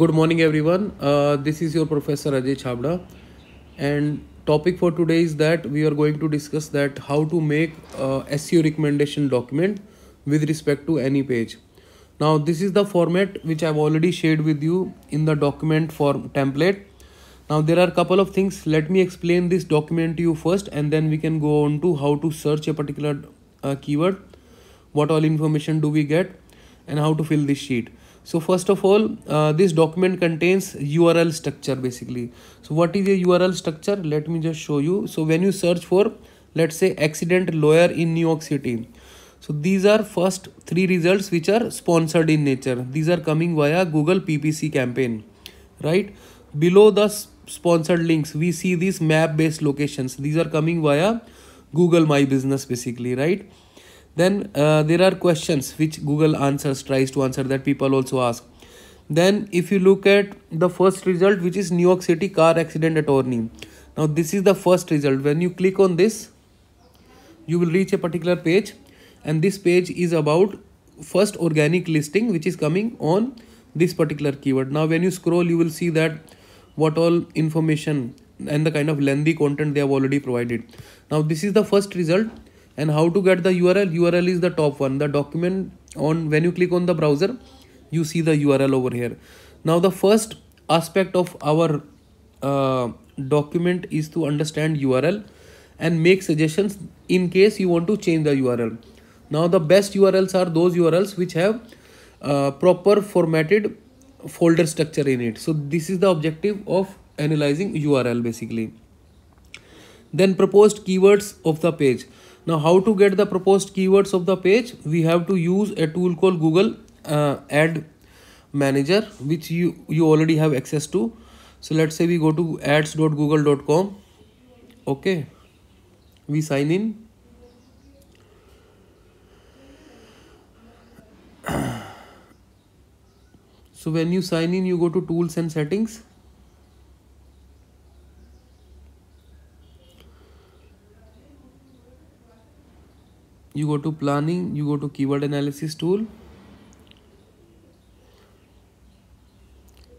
good morning everyone uh, this is your professor ajay chabda and topic for today is that we are going to discuss that how to make a uh, seo recommendation document with respect to any page now this is the format which i've already shared with you in the document for template now there are couple of things let me explain this document to you first and then we can go on to how to search a particular uh, keyword what all information do we get and how to fill this sheet so first of all uh, this document contains url structure basically so what is a url structure let me just show you so when you search for let's say accident lawyer in new york city so these are first three results which are sponsored in nature these are coming via google ppc campaign right below the sponsored links we see these map based locations these are coming via google my business basically right then uh, there are questions which google answers tries to answer that people also ask then if you look at the first result which is new york city car accident attorney now this is the first result when you click on this you will reach a particular page and this page is about first organic listing which is coming on this particular keyword now when you scroll you will see that what all information and the kind of lengthy content they have already provided now this is the first result and how to get the url url is the top one the document on when you click on the browser you see the url over here now the first aspect of our uh, document is to understand url and make suggestions in case you want to change the url now the best urls are those urls which have uh, proper formatted folder structure in it so this is the objective of analyzing url basically then proposed keywords of the page now how to get the proposed keywords of the page? We have to use a tool called Google uh, Ad Manager which you, you already have access to. So let's say we go to ads.google.com. Okay. We sign in. so when you sign in you go to tools and settings you go to planning you go to keyword analysis tool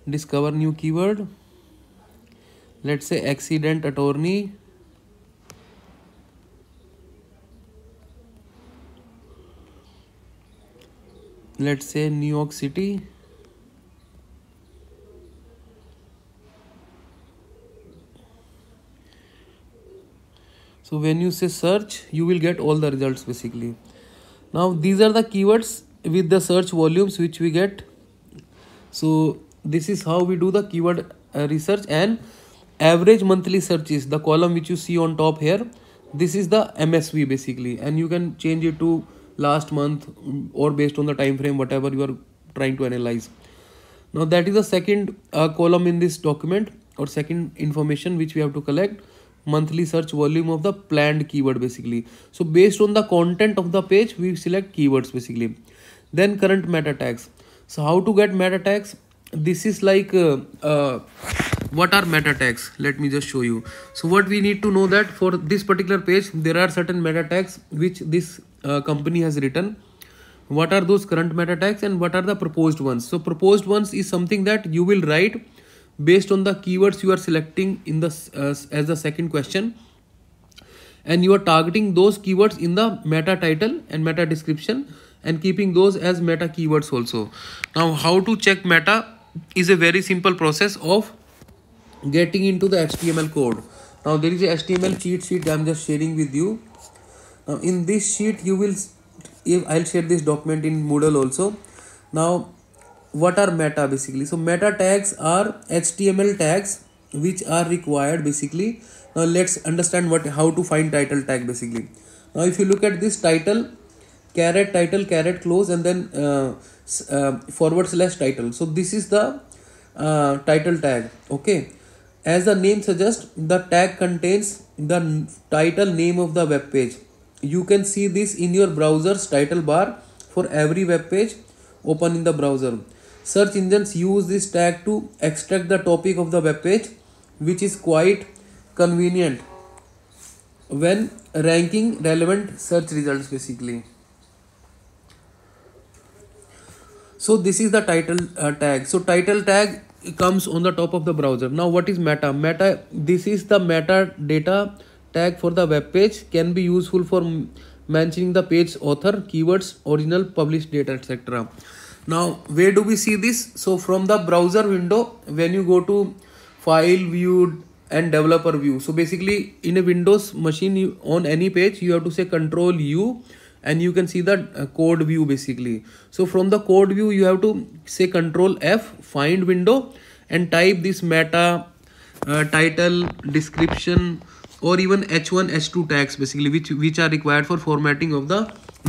discover new keyword let's say accident attorney let's say new york city so when you say search you will get all the results basically now these are the keywords with the search volumes which we get so this is how we do the keyword uh, research and average monthly searches the column which you see on top here this is the msv basically and you can change it to last month mm, or based on the time frame whatever you are trying to analyze now that is the second uh, column in this document or second information which we have to collect monthly search volume of the planned keyword basically so based on the content of the page we select keywords basically then current meta tags so how to get meta tags this is like uh, uh, what are meta tags let me just show you so what we need to know that for this particular page there are certain meta tags which this uh, company has written what are those current meta tags and what are the proposed ones so proposed ones is something that you will write based on the keywords you are selecting in the uh, as the second question and you are targeting those keywords in the meta title and meta description and keeping those as meta keywords also now how to check meta is a very simple process of getting into the html code now there is a html cheat sheet i'm just sharing with you now in this sheet you will if i'll share this document in moodle also now what are meta basically so meta tags are html tags which are required basically now let's understand what how to find title tag basically now if you look at this title caret title caret close and then uh, uh, forward slash title so this is the uh, title tag okay as the name suggests the tag contains the title name of the web page you can see this in your browser's title bar for every web page open in the browser Search engines use this tag to extract the topic of the web page, which is quite convenient when ranking relevant search results basically. So this is the title uh, tag. So title tag comes on the top of the browser. Now what is meta? Meta, this is the meta data tag for the web page can be useful for mentioning the page author, keywords, original published date, etc now where do we see this so from the browser window when you go to file view and developer view so basically in a windows machine you, on any page you have to say control u and you can see the uh, code view basically so from the code view you have to say control f find window and type this meta uh, title description or even h1 h2 tags basically which which are required for formatting of the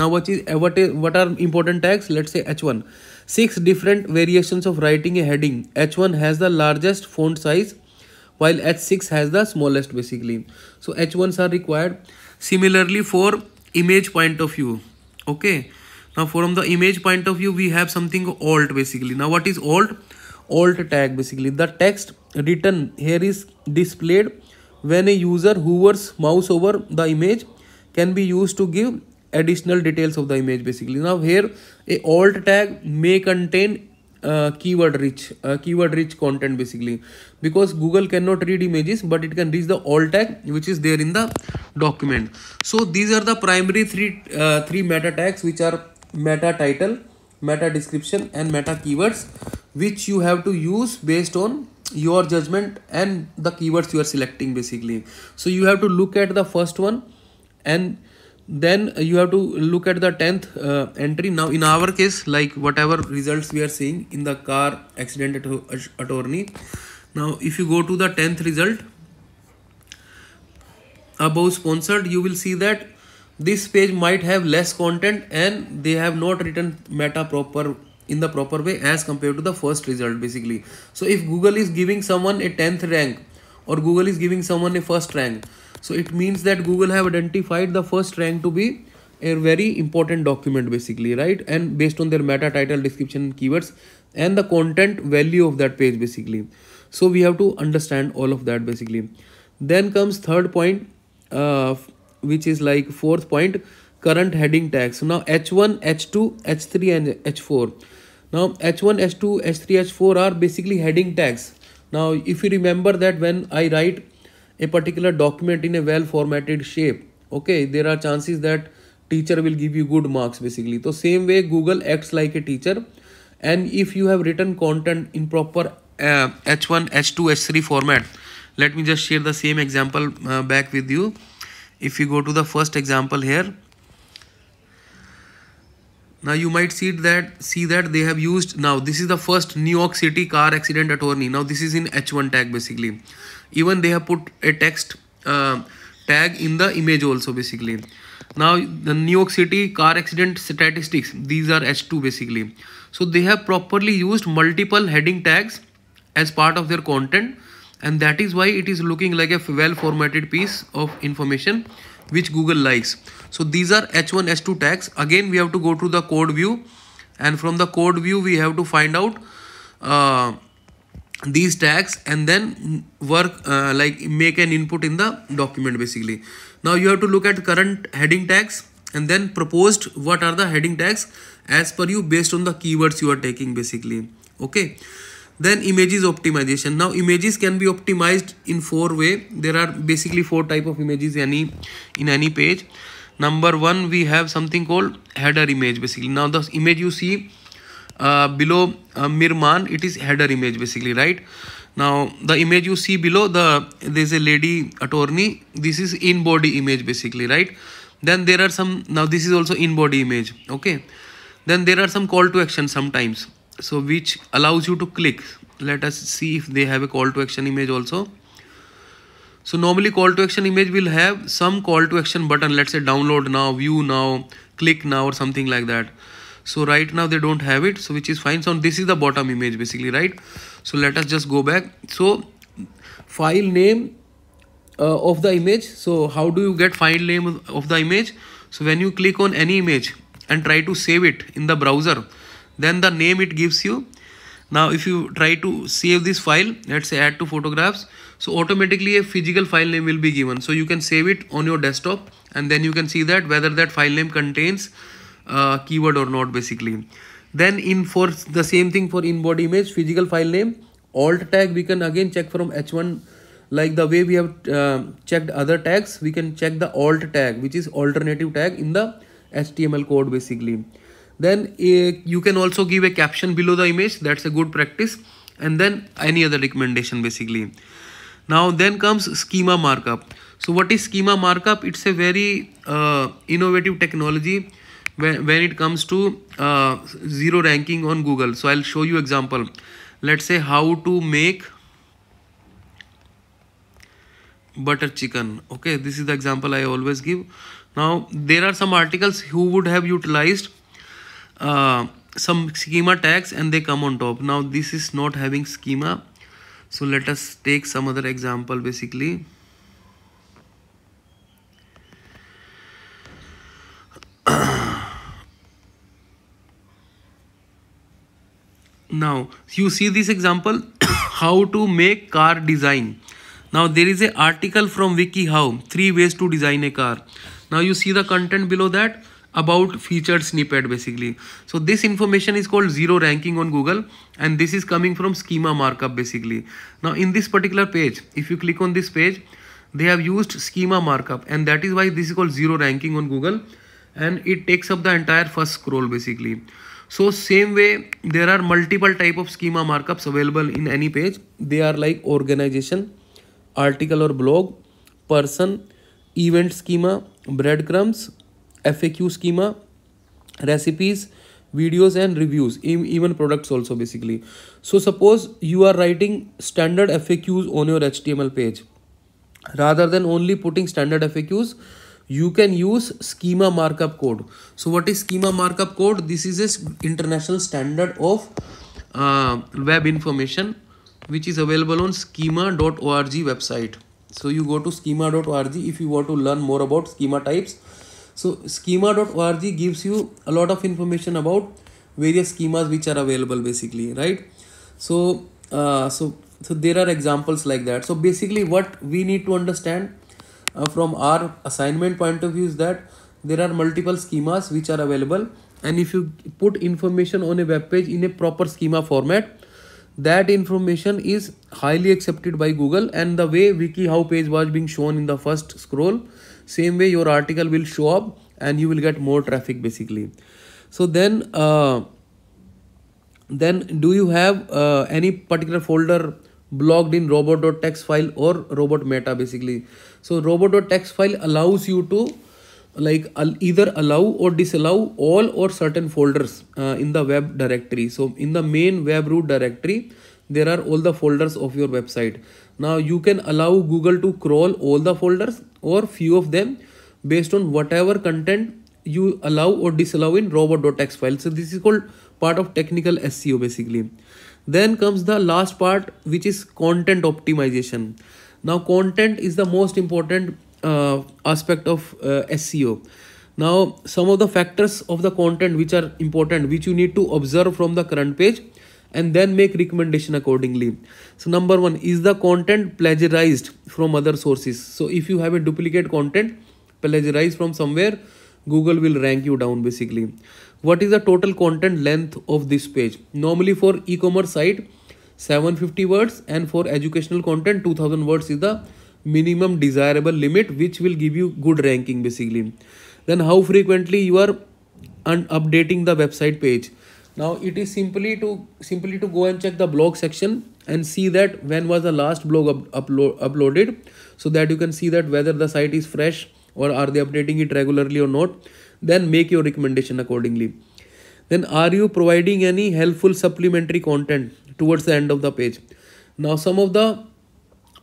now what is eh, what is what are important tags let's say h1 six different variations of writing a heading h1 has the largest font size while h6 has the smallest basically so h1s are required similarly for image point of view okay now from the image point of view we have something alt basically now what is alt alt tag basically the text written here is displayed when a user hovers mouse over the image can be used to give additional details of the image basically now here a alt tag may contain uh, keyword rich uh, keyword rich content basically because google cannot read images but it can reach the alt tag which is there in the document so these are the primary three uh, three meta tags which are meta title meta description and meta keywords which you have to use based on your judgment and the keywords you are selecting basically so you have to look at the first one and then you have to look at the 10th uh, entry now in our case like whatever results we are seeing in the car accident attorney now if you go to the 10th result above sponsored you will see that this page might have less content and they have not written meta proper in the proper way as compared to the first result basically. So if Google is giving someone a 10th rank or Google is giving someone a first rank. So it means that Google have identified the first rank to be a very important document basically, right? And based on their meta title, description, keywords and the content value of that page basically. So we have to understand all of that basically. Then comes third point, uh, which is like fourth point current heading tags. Now H1, H2, H3 and H4. Now H1, H2, H3, H4 are basically heading tags. Now if you remember that when I write a particular document in a well formatted shape, okay, there are chances that teacher will give you good marks basically. So same way Google acts like a teacher and if you have written content in proper uh, H1, H2, H3 format, let me just share the same example uh, back with you. If you go to the first example here, now you might see that see that they have used now this is the first new york city car accident attorney now this is in h1 tag basically even they have put a text uh, tag in the image also basically now the new york city car accident statistics these are h2 basically so they have properly used multiple heading tags as part of their content and that is why it is looking like a well formatted piece of information which Google likes. So these are H1, H2 tags. Again, we have to go to the code view and from the code view, we have to find out uh, these tags and then work uh, like make an input in the document basically. Now you have to look at current heading tags and then proposed what are the heading tags as per you based on the keywords you are taking basically. Okay then images optimization now images can be optimized in four way there are basically four type of images any in any page number one we have something called header image basically now the image you see uh, below uh, Mirman it is header image basically right now the image you see below the there's a lady attorney this is in body image basically right then there are some now this is also in body image okay then there are some call to action sometimes so which allows you to click let us see if they have a call to action image also so normally call to action image will have some call to action button let's say download now view now click now or something like that so right now they don't have it so which is fine so this is the bottom image basically right so let us just go back so file name uh, of the image so how do you get file name of the image so when you click on any image and try to save it in the browser then the name it gives you now if you try to save this file let's say add to photographs so automatically a physical file name will be given so you can save it on your desktop and then you can see that whether that file name contains uh, keyword or not basically then in for the same thing for in-body image physical file name alt tag we can again check from h1 like the way we have uh, checked other tags we can check the alt tag which is alternative tag in the html code basically then eh, you can also give a caption below the image that's a good practice and then any other recommendation basically now then comes schema markup so what is schema markup it's a very uh, innovative technology when, when it comes to uh, zero ranking on google so i'll show you example let's say how to make butter chicken okay this is the example i always give now there are some articles who would have utilized uh, some schema tags and they come on top now this is not having schema so let us take some other example basically now you see this example how to make car design now there is a article from wikihow three ways to design a car now you see the content below that about featured snippet basically. So this information is called zero ranking on Google and this is coming from schema markup basically. Now in this particular page, if you click on this page, they have used schema markup and that is why this is called zero ranking on Google and it takes up the entire first scroll basically. So same way there are multiple type of schema markups available in any page. They are like organization, article or blog, person, event schema, breadcrumbs, FAQ schema, recipes, videos and reviews, even products also basically. So suppose you are writing standard FAQs on your HTML page. Rather than only putting standard FAQs, you can use schema markup code. So what is schema markup code? This is a international standard of uh, web information which is available on schema.org website so you go to schema.org if you want to learn more about schema types so schema.org gives you a lot of information about various schemas which are available basically, right? So, uh, so, so there are examples like that. So basically what we need to understand uh, from our assignment point of view is that there are multiple schemas which are available and if you put information on a web page in a proper schema format, that information is highly accepted by google and the way wiki how page was being shown in the first scroll same way your article will show up and you will get more traffic basically so then uh, then do you have uh, any particular folder blocked in robot.txt file or robot meta basically so robot.txt file allows you to like either allow or disallow all or certain folders uh, in the web directory so in the main web root directory there are all the folders of your website now you can allow google to crawl all the folders or few of them based on whatever content you allow or disallow in robot.txt file. So this is called part of technical SEO basically. Then comes the last part which is content optimization. Now content is the most important uh, aspect of uh, SEO. Now some of the factors of the content which are important which you need to observe from the current page and then make recommendation accordingly so number one is the content plagiarized from other sources so if you have a duplicate content plagiarized from somewhere google will rank you down basically what is the total content length of this page normally for e-commerce site 750 words and for educational content 2000 words is the minimum desirable limit which will give you good ranking basically then how frequently you are updating the website page now it is simply to simply to go and check the blog section and see that when was the last blog up, upload, uploaded so that you can see that whether the site is fresh or are they updating it regularly or not then make your recommendation accordingly then are you providing any helpful supplementary content towards the end of the page now some of the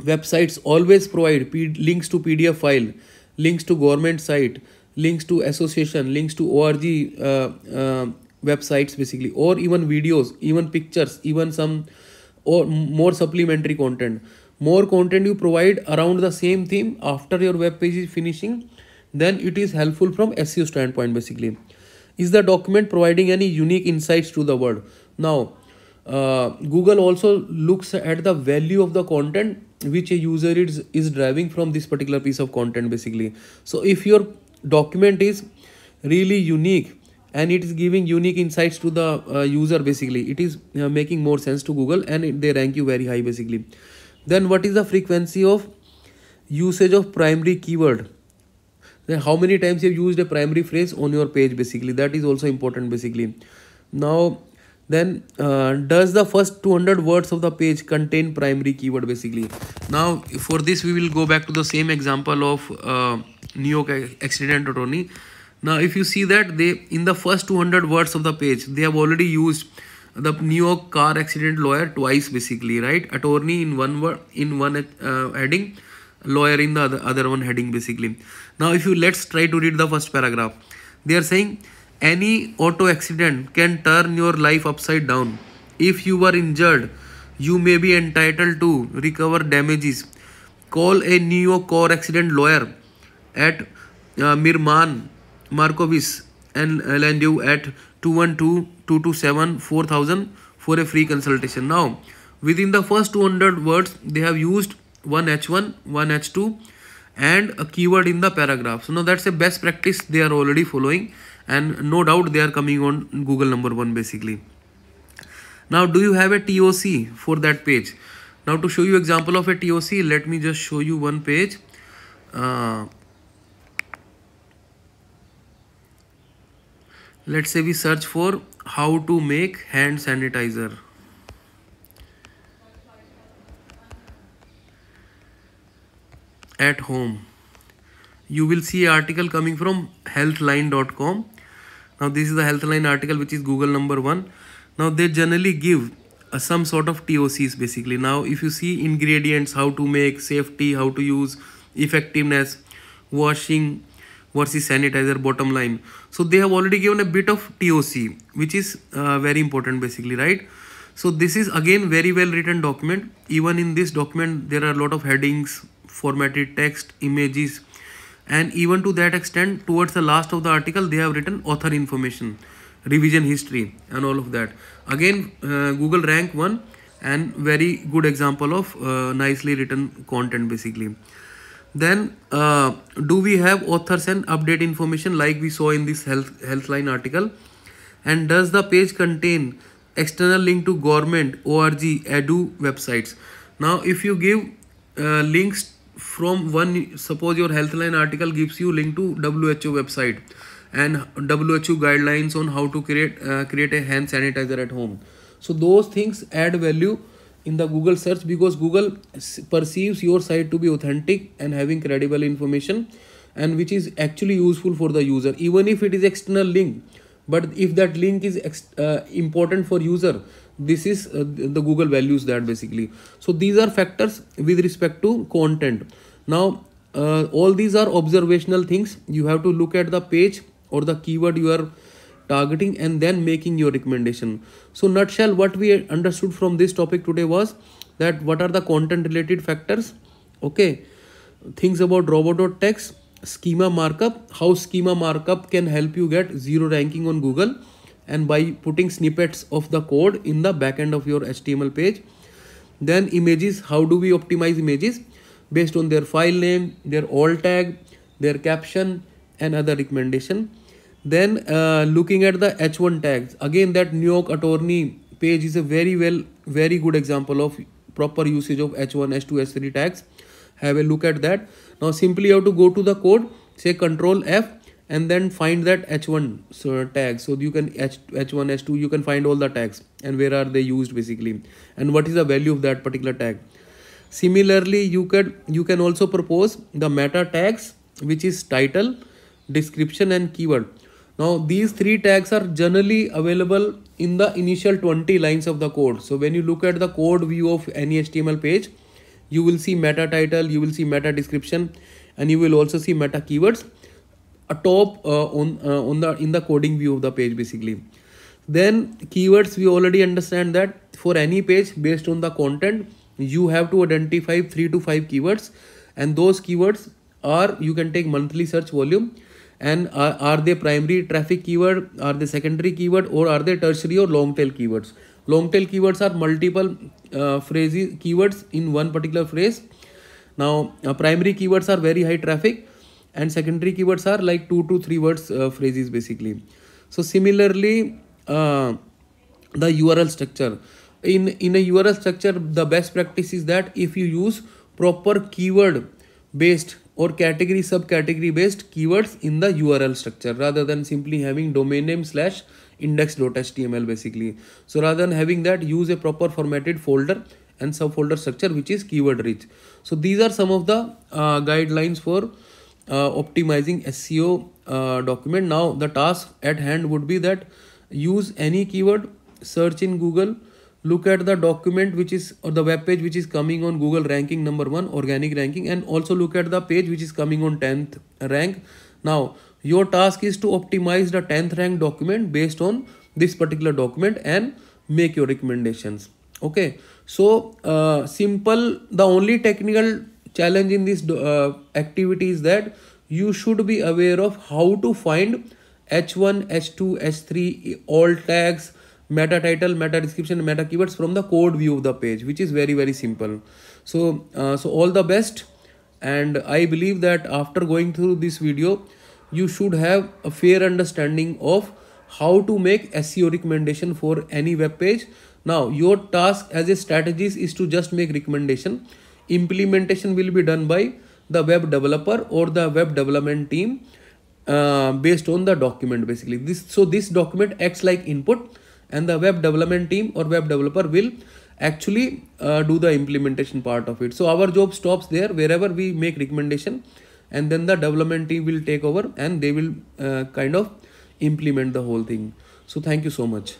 websites always provide links to pdf file links to government site links to association links to org uh, uh, websites basically or even videos even pictures even some or more supplementary content more content you provide around the same theme after your web page is finishing then it is helpful from seo standpoint basically is the document providing any unique insights to the world now uh, google also looks at the value of the content which a user is is driving from this particular piece of content basically so if your document is really unique and it is giving unique insights to the uh, user basically it is uh, making more sense to google and it, they rank you very high basically then what is the frequency of usage of primary keyword then how many times you've used a primary phrase on your page basically that is also important basically now then uh, does the first 200 words of the page contain primary keyword basically now for this we will go back to the same example of uh, new york accident attorney now, if you see that they in the first 200 words of the page, they have already used the New York car accident lawyer twice, basically, right? Attorney in one word in one uh, heading, lawyer in the other, other one heading, basically. Now, if you let's try to read the first paragraph, they are saying any auto accident can turn your life upside down. If you were injured, you may be entitled to recover damages. Call a New York car accident lawyer at uh, Mirman Markovic and you at 212-227-4000 for a free consultation. Now, within the first 200 words, they have used one H1, one H2 and a keyword in the paragraph. So now that's a best practice they are already following and no doubt they are coming on Google number one basically. Now, do you have a TOC for that page? Now to show you example of a TOC, let me just show you one page. Uh, let's say we search for how to make hand sanitizer at home you will see article coming from healthline.com now this is the healthline article which is google number one now they generally give uh, some sort of tocs basically now if you see ingredients how to make safety how to use effectiveness washing versus sanitizer bottom line so they have already given a bit of TOC which is uh, very important basically right so this is again very well written document even in this document there are a lot of headings formatted text images and even to that extent towards the last of the article they have written author information revision history and all of that again uh, google rank one and very good example of uh, nicely written content basically then uh, do we have authors and update information like we saw in this health healthline article? And does the page contain external link to government, org, edu websites? Now if you give uh, links from one, suppose your healthline article gives you link to WHO website and WHO guidelines on how to create uh, create a hand sanitizer at home. So those things add value in the google search because google perceives your site to be authentic and having credible information and which is actually useful for the user even if it is external link but if that link is uh, important for user this is uh, the google values that basically so these are factors with respect to content now uh, all these are observational things you have to look at the page or the keyword you are targeting and then making your recommendation so nutshell what we understood from this topic today was that what are the content related factors okay things about robot.txt, schema markup how schema markup can help you get zero ranking on google and by putting snippets of the code in the backend of your html page then images how do we optimize images based on their file name their alt tag their caption and other recommendation then uh, looking at the H1 tags, again that New York attorney page is a very well, very good example of proper usage of H1, H2, H3 tags. Have a look at that. Now simply you have to go to the code, say control F and then find that H1 so, tag. So you can H, H1, H2, you can find all the tags and where are they used basically and what is the value of that particular tag. Similarly, you can, you can also propose the meta tags which is title, description and keyword now these three tags are generally available in the initial 20 lines of the code. So when you look at the code view of any HTML page, you will see meta title, you will see meta description and you will also see meta keywords atop uh, on, uh, on the in the coding view of the page basically. Then keywords we already understand that for any page based on the content you have to identify 3 to 5 keywords and those keywords are you can take monthly search volume and uh, are they primary traffic keyword are they secondary keyword or are they tertiary or long tail keywords long tail keywords are multiple uh, phrases keywords in one particular phrase now uh, primary keywords are very high traffic and secondary keywords are like two to three words uh, phrases basically so similarly uh, the url structure in in a url structure the best practice is that if you use proper keyword based or category sub category based keywords in the URL structure rather than simply having domain name slash index.html basically. So rather than having that use a proper formatted folder and subfolder structure which is keyword rich. So these are some of the uh, guidelines for uh, optimizing SEO uh, document. Now the task at hand would be that use any keyword, search in Google, look at the document which is or the web page which is coming on google ranking number 1 organic ranking and also look at the page which is coming on 10th rank now your task is to optimize the 10th rank document based on this particular document and make your recommendations okay so uh, simple the only technical challenge in this uh, activity is that you should be aware of how to find h1 h2 h3 all tags meta title meta description meta keywords from the code view of the page which is very very simple so uh, so all the best and i believe that after going through this video you should have a fair understanding of how to make seo recommendation for any web page now your task as a strategist is to just make recommendation implementation will be done by the web developer or the web development team uh, based on the document basically this so this document acts like input and the web development team or web developer will actually uh, do the implementation part of it so our job stops there wherever we make recommendation and then the development team will take over and they will uh, kind of implement the whole thing so thank you so much